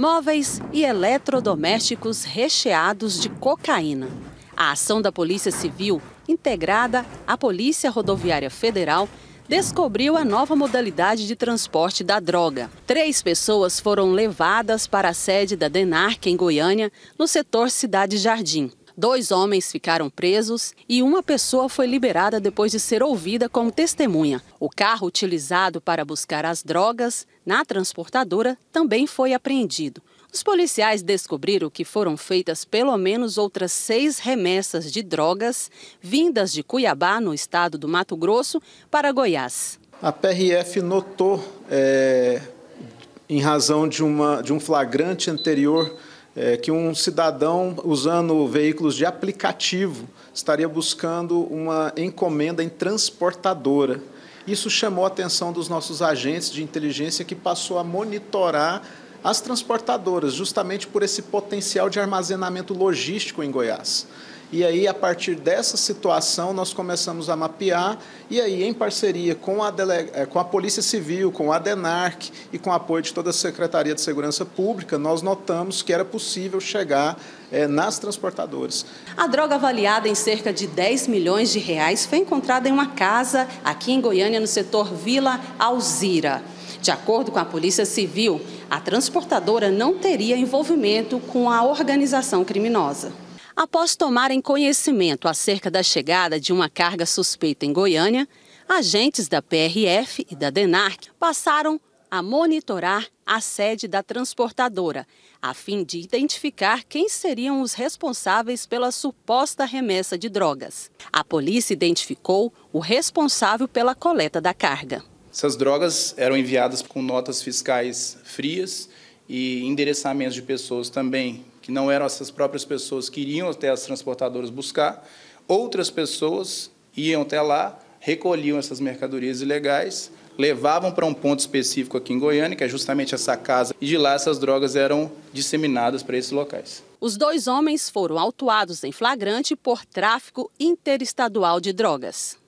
móveis e eletrodomésticos recheados de cocaína. A ação da Polícia Civil, integrada à Polícia Rodoviária Federal, descobriu a nova modalidade de transporte da droga. Três pessoas foram levadas para a sede da DENARC em Goiânia, no setor Cidade Jardim. Dois homens ficaram presos e uma pessoa foi liberada depois de ser ouvida como testemunha. O carro utilizado para buscar as drogas na transportadora também foi apreendido. Os policiais descobriram que foram feitas pelo menos outras seis remessas de drogas vindas de Cuiabá, no estado do Mato Grosso, para Goiás. A PRF notou, é, em razão de, uma, de um flagrante anterior é, que um cidadão usando veículos de aplicativo estaria buscando uma encomenda em transportadora. Isso chamou a atenção dos nossos agentes de inteligência que passou a monitorar as transportadoras, justamente por esse potencial de armazenamento logístico em Goiás. E aí, a partir dessa situação, nós começamos a mapear, e aí, em parceria com a, eh, com a Polícia Civil, com a DENARC e com o apoio de toda a Secretaria de Segurança Pública, nós notamos que era possível chegar é, nas transportadoras. A droga avaliada em cerca de 10 milhões de reais foi encontrada em uma casa aqui em Goiânia, no setor Vila Alzira. De acordo com a Polícia Civil, a transportadora não teria envolvimento com a organização criminosa. Após tomarem conhecimento acerca da chegada de uma carga suspeita em Goiânia, agentes da PRF e da DENARC passaram a monitorar a sede da transportadora, a fim de identificar quem seriam os responsáveis pela suposta remessa de drogas. A polícia identificou o responsável pela coleta da carga. Essas drogas eram enviadas com notas fiscais frias e endereçamentos de pessoas também, que não eram essas próprias pessoas que iriam até as transportadoras buscar, outras pessoas iam até lá, recolhiam essas mercadorias ilegais, levavam para um ponto específico aqui em Goiânia, que é justamente essa casa, e de lá essas drogas eram disseminadas para esses locais. Os dois homens foram autuados em flagrante por tráfico interestadual de drogas.